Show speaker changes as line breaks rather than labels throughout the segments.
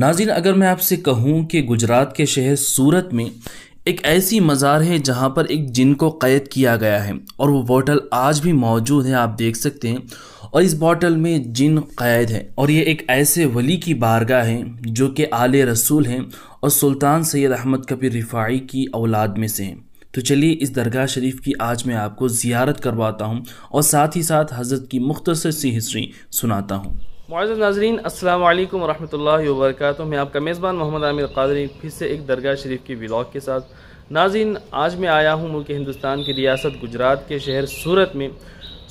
नाजिन अगर मैं आपसे कहूँ कि गुजरात के शहर सूरत में एक ऐसी मज़ार है जहाँ पर एक जिन को क़ैद किया गया है और वो बॉटल आज भी मौजूद है आप देख सकते हैं और इस बॉटल में जिन क़ैद है और ये एक ऐसे वली की बारगाह है जो कि आल रसूल हैं और सुल्तान सैद अहमद कबीर रिफाई की औलाद में से हैं तो चलिए इस दरगाह शरीफ की आज मैं आपको ज़ियारत करवाता हूँ और साथ ही साथ हज़रत की मुख्तर सी हिस्ट्री सुनाता हूँ मज़ नाजरीन अल्लाम वरहमल वर्क मैं आपका मेज़बान मोहम्मद आमिर कादरी फिर से एक दरगाह शरीफ की ब्लॉग के साथ नाजीन आज मैं आया हूँ मुल्क हिंदुस्तान की रियासत गुजरात के शहर सूरत में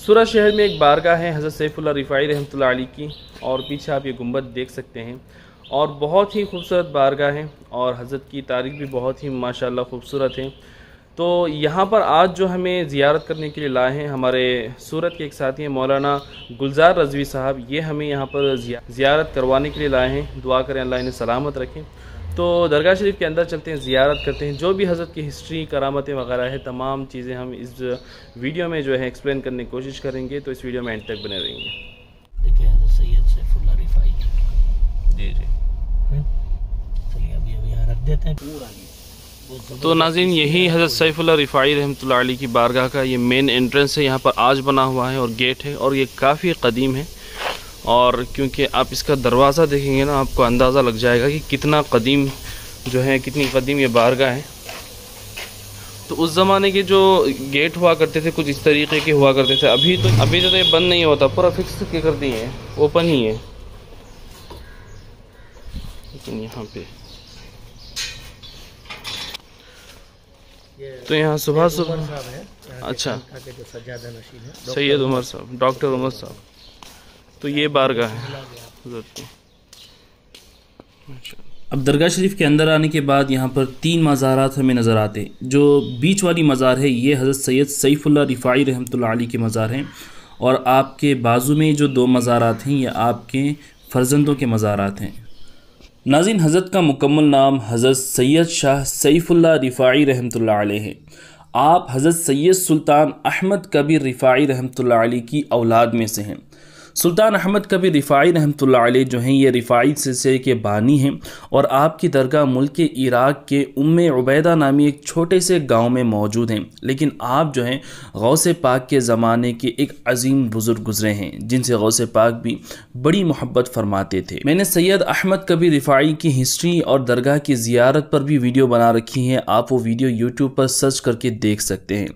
सूरत शहर में एक बारगाह है हज़रत सैफुल्ला रिफ़ाई रहमत अली की और पीछे आप ये गुम्बद देख सकते हैं और बहुत ही खूबसूरत बारगाह है और हज़रत की तारीख भी बहुत ही माशाल्लाह खूबसूरत है तो यहाँ पर आज जो हमें ज़ियारत करने के लिए लाए हैं हमारे सूरत के एक साथी हैं मौलाना गुलजार रजवी साहब ये हमें यहाँ पर ज़ियारत करवाने के लिए लाए हैं दुआ करें अल्लाह इन्हें सलामत रखें तो दरगाह शरीफ के अंदर चलते हैं ज़ियारत करते हैं जो भी हज़रत की हिस्ट्री करामतें वगैरह है तमाम चीज़ें हम इस वीडियो में जो है एक्सप्लेन करने की कोशिश करेंगे तो इस वीडियो में एंड तक बने रहेंगे हम्म। देते हैं पूरा तो नाजिन यही हज़रत सैफ़ुल्ला रिफ़ाई रहमत की बारगाह का ये मेन एंट्रेंस है यहाँ पर आज बना हुआ है और गेट है और ये काफ़ी कदीम है और क्योंकि आप इसका दरवाज़ा देखेंगे ना आपको अंदाज़ा लग जाएगा कि कितना कदीम जो है कितनी कदीम ये बारगाह है तो उस ज़माने के जो गेट हुआ करते थे कुछ इस तरीके के हुआ करते थे अभी तो अभी तो ये बंद नहीं होता पूरा फिक्स कर दिए हैं ओपन ही है लेकिन यहाँ पे तो यहाँ सुबह सुबह अच्छा सैयद उमर साहब डॉक्टर उमर साहब तो ये बारगाह है अच्छा। अब दरगाह शरीफ के अंदर आने के बाद यहाँ पर तीन मज़ारात हमें नज़र आते जो बीच वाली मज़ार है ये हज़रत सैयद सैफुल्ला रिफ़ाई रहमतुल्लाह के मज़ार हैं और आपके बाजू में जो दो मज़ारात हैं ये आपके फ़र्जंदों के मज़ारात हैं नाजिन हज़रत का मुकम्मल नाम हज़रत सैयद शाह सैफुल्ला रिफ़ाई रहमत है आप हज़रत सैयद सुल्तान अहमद कबीर रिफ़ाई रहमत की औलाद में से हैं सुल्तान अहमद कभी रिफ़ाई रहमत जो हैं ये रिफ़ाई सिलसिले के बानी हैं और आपकी दरगाह मुल्क इराक़ के उम उबैदा नामी एक छोटे से गाँव में मौजूद हैं लेकिन आप जो हैं गौस पाक के ज़माने के एक अजीम बुज़ुर्ग गुजरे हैं जिनसे गौस पाक भी बड़ी मोहब्बत फरमाते थे मैंने सैयद अहमद कभी रिफ़ाई की हिस्ट्री और दरगाह की ज़ियारत पर भी वीडियो बना रखी है आप वो वीडियो यूट्यूब पर सर्च करके देख सकते हैं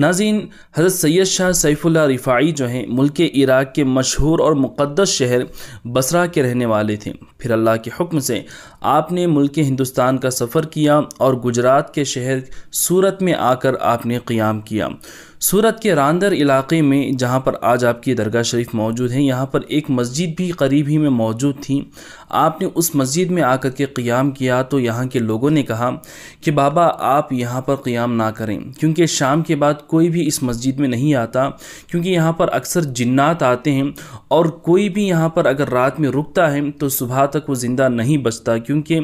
नाजीन हज़रत सैयद शाह सैफुल्ला रिफ़ाई जो हैं मुल्क इराक़ के मशहूर और मुक़दस शहर बसरा के रहने वाले थे फिर अल्लाह के हुक्म से आपने मुल्क हिंदुस्तान का सफ़र किया और गुजरात के शहर सूरत में आकर आपने क़याम किया सूरत के रांदर इलाके में जहाँ पर आज आपकी दरगाह शरीफ मौजूद है यहाँ पर एक मस्जिद भी करीब ही में मौजूद थी आपने उस मस्जिद में आकर के क़ियाम किया तो यहाँ के लोगों ने कहा कि बाबा आप यहाँ पर क़ियाम ना करें क्योंकि शाम के बाद कोई भी इस मस्जिद में नहीं आता क्योंकि यहाँ पर अक्सर जिन्नात आते हैं और कोई भी यहाँ पर अगर रात में रुकता है तो सुबह तक वो ज़िंदा नहीं बचता क्योंकि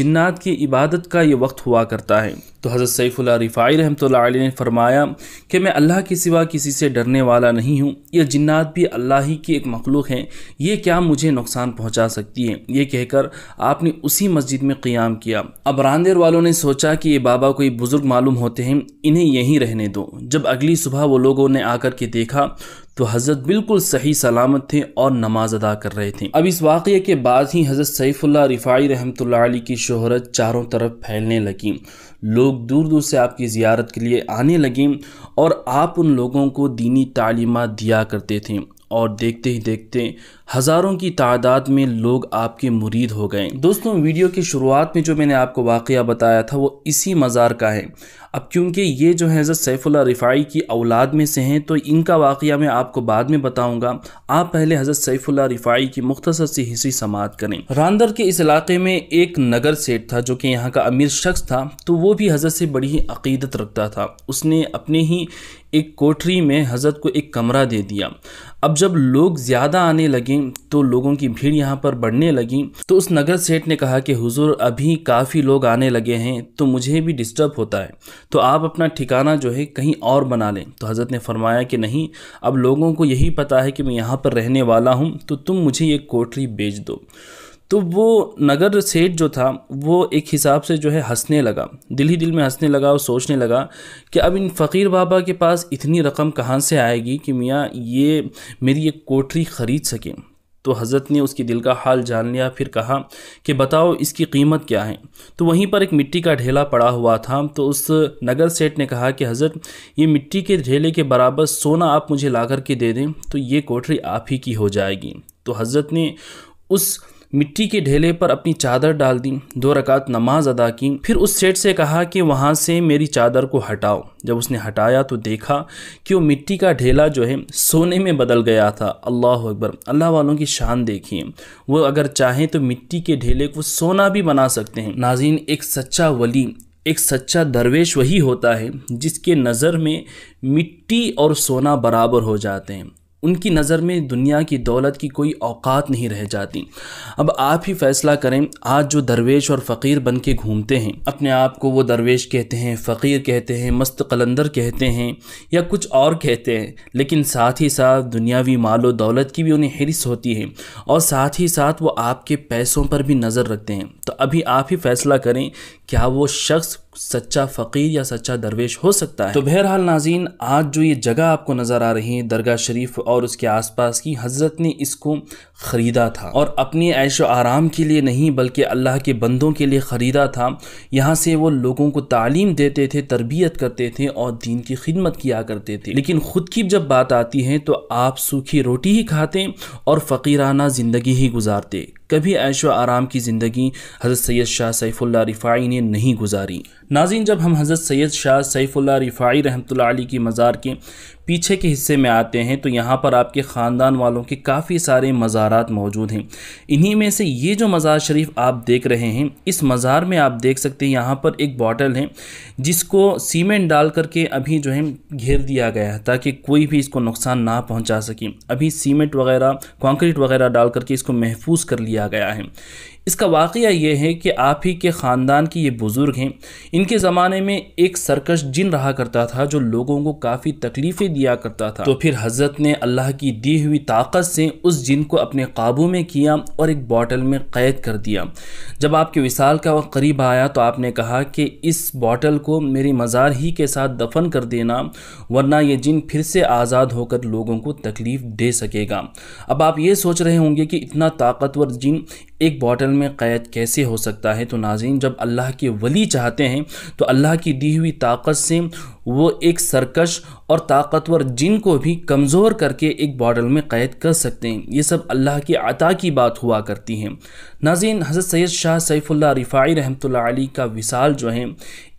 जिन्नात की इबादत का ये वक्त हुआ करता है तो हज़रत सैफ़ुल्ला रिफ़ाई रहमत ने फरमाया कि मैं अल्लाह के सिवा किसी से डरने वाला नहीं हूँ यह जिन्नात भी अल्लाह ही की एक मखलूक हैं ये क्या मुझे नुकसान पहुँचा सकती हैं ये कहकर आपने उसी मस्जिद में क़्याम किया अब रानदेर वालों ने सोचा कि ये बाबा कोई बुज़ुर्ग मालूम होते हैं इन्हें यहीं रहने दो जब अगली सुबह वो लोगों ने आकर के देखा तो हज़रत बिल्कुल सही सलामत थे और नमाज अदा कर रहे थे अब इस वाक़े के बाद ही हज़रत सैफुल्ला रिफ़ाई रहमत की शोहरत चारों तरफ फैलने लगी लोग दूर दूर से आपकी ज़ियारत के लिए आने लगे और आप उन लोगों को दीनी तालीमत दिया करते थे और देखते ही देखते हज़ारों की तादाद में लोग आपके मुरीद हो गए दोस्तों वीडियो की शुरुआत में जो मैंने आपको वाक़ बताया था वो इसी मज़ार का है अब क्योंकि ये जो है हज़रत सैफुल्ला रिफ़ाई की औलाद में से हैं तो इनका वाक़ मैं आपको बाद में बताऊँगा आप पहले हज़रत सैफुल्ला रिफ़ाई की मुख्तसर सी हिस्सी समात करें रानदर के इस इलाके में एक नगर सेठ था जो कि यहाँ का अमीर शख्स था तो वो भी हज़रत से बड़ी ही अकीदत रखता था उसने अपने ही एक कोठरी में हज़रत को एक कमरा दे दिया अब जब लोग ज़्यादा आने लगे तो लोगों की भीड़ यहाँ पर बढ़ने लगी तो उस नगर सेठ ने कहा कि हुजूर अभी काफ़ी लोग आने लगे हैं तो मुझे भी डिस्टर्ब होता है तो आप अपना ठिकाना जो है कहीं और बना लें तो हज़रत ने फरमाया कि नहीं अब लोगों को यही पता है कि मैं यहाँ पर रहने वाला हूँ तो तुम मुझे ये कोठरी बेच दो तो वो नगर सेठ जो था वो एक हिसाब से जो है हंसने लगा दिल ही दिल में हंसने लगा और सोचने लगा कि अब इन फ़कीर बाबा के पास इतनी रकम कहाँ से आएगी कि मियाँ ये मेरी एक कोठरी ख़रीद सकें तो हज़रत ने उसके दिल का हाल जान लिया फिर कहा कि बताओ इसकी कीमत क्या है तो वहीं पर एक मिट्टी का ढेला पड़ा हुआ था तो उस नगर सेठ ने कहा कि हज़रत ये मिट्टी के ढेले के बराबर सोना आप मुझे ला करके दे दें तो ये कोठरी आप ही की हो जाएगी तो हज़रत ने उस मिट्टी के ढेले पर अपनी चादर डाल दी दो रकात नमाज अदा की फिर उस सेठ से कहा कि वहाँ से मेरी चादर को हटाओ जब उसने हटाया तो देखा कि वो मिट्टी का ढेला जो है सोने में बदल गया था अल्लाह अकबर अल्लाह वालों की शान देखिए वो अगर चाहें तो मिट्टी के ढेले को सोना भी बना सकते हैं नाजीन एक सच्चा वली एक सच्चा दरवेश वही होता है जिसके नज़र में मिट्टी और सोना बराबर हो जाते हैं उनकी नज़र में दुनिया की दौलत की कोई औकात नहीं रह जाती अब आप ही फैसला करें आज जो दरवेश और फ़कीर बन के घूमते हैं अपने आप को वो दरवेश कहते हैं फ़कीर कहते हैं मस्त कलंदर कहते हैं या कुछ और कहते हैं लेकिन साथ ही साथ दुनियावी माल व दौलत की भी उन्हें हिरस होती है और साथ ही साथ वो आपके पैसों पर भी नज़र रखते हैं तो अभी आप ही फैसला करें क्या वो शख्स सच्चा फ़कीर या सच्चा दरवेश हो सकता है तो बहरहाल नाजीन आज जो ये जगह आपको नज़र आ रही है दरगाह शरीफ और उसके आसपास की हज़रत ने इसको ख़रीदा था और अपने ऐश आराम के लिए नहीं बल्कि अल्लाह के बंदों के लिए ख़रीदा था यहाँ से वो लोगों को तालीम देते थे तरबियत करते थे और दीन की खिदमत किया करते थे लेकिन ख़ुद की जब बात आती है तो आप सूखी रोटी ही खाते और फ़कीराना ज़िंदगी ही गुजारते कभी ऐश व आराम की ज़िंदगी हज़रत सैयद शाह सैफ़ुल्ला रिफ़ाई ने नहीं गुजारी नाजिन जब हम हज़रत सैयद शाह सैफ़ुल्ला रिफ़ाई रहमत की मज़ार के पीछे के हिस्से में आते हैं तो यहाँ पर आपके ख़ानदान वालों के काफ़ी सारे मज़ारात मौजूद हैं इन्हीं में से ये जो मज़ार शरीफ आप देख रहे हैं इस मज़ार में आप देख सकते हैं यहाँ पर एक बॉटल है जिसको सीमेंट डाल करके अभी जो है घेर दिया गया है ताकि कोई भी इसको नुकसान ना पहुँचा सके अभी सीमेंट वगैरह कॉन्क्रीट वगैरह डाल करके इसको महफूज कर लिया गया है इसका वाक़ ये है कि आप ही के ख़ानदान की ये बुज़ुर्ग हैं इनके ज़माने में एक सरकश जिन रहा करता था जो लोगों को काफ़ी तकलीफ़ें दिया करता था तो फिर हज़रत ने अल्लाह की दी हुई ताकत से उस जिन को अपने काबू में किया और एक बॉटल में क़ैद कर दिया जब आपके विसाल का वक्त करीब आया तो आपने कहा कि इस बॉटल को मेरी मज़ार ही के साथ दफन कर देना वरना ये जिन फिर से आज़ाद होकर लोगों को तकलीफ़ दे सकेगा अब आप ये सोच रहे होंगे कि इतना ताकतवर जिन एक बॉटल में क़ैद कैसे हो सकता है तो नाजीन जब अल्लाह के वली चाहते हैं तो अल्लाह की दी हुई ताकत से वो एक सरकश और ताकतवर जिन को भी कमज़ोर करके एक बॉटल में क़ैद कर सकते हैं ये सब अल्लाह की अता की बात हुआ करती हैं नाजीन हज़रत सैद शाह सैफ़ुल्ला रिफ़ाई रहमत का विसाल जो है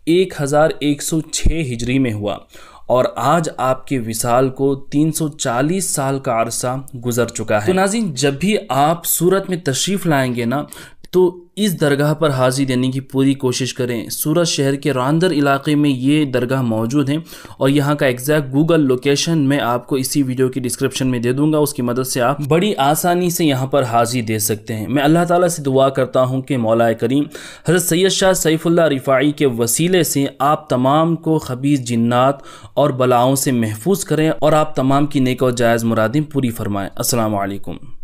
एक हज़ार एक सौ छः हिजरी में हुआ और आज आपके विशाल को 340 साल का अरसा गुजर चुका है तो नाजिन जब भी आप सूरत में तशरीफ लाएंगे ना तो इस दरगाह पर हाज़िर देने की पूरी कोशिश करें सूरत शहर के रांदर इलाके में ये दरगाह मौजूद है और यहाँ का एग्जैक्ट गूगल लोकेशन मैं आपको इसी वीडियो की डिस्क्रिप्शन में दे दूंगा उसकी मदद से आप बड़ी आसानी से यहाँ पर हाज़िर दे सकते हैं मैं अल्लाह ताला से दुआ करता हूँ कि मौलाए करीम हज़रत सैयद शाह सैफुल्ला रिफाई के वसीले से आप तमाम को खबीज जन्ात और बलाओं से महफूज करें और आप तमाम की नेक और जायज़ मुरादें पूरी फरमाएँ असलकम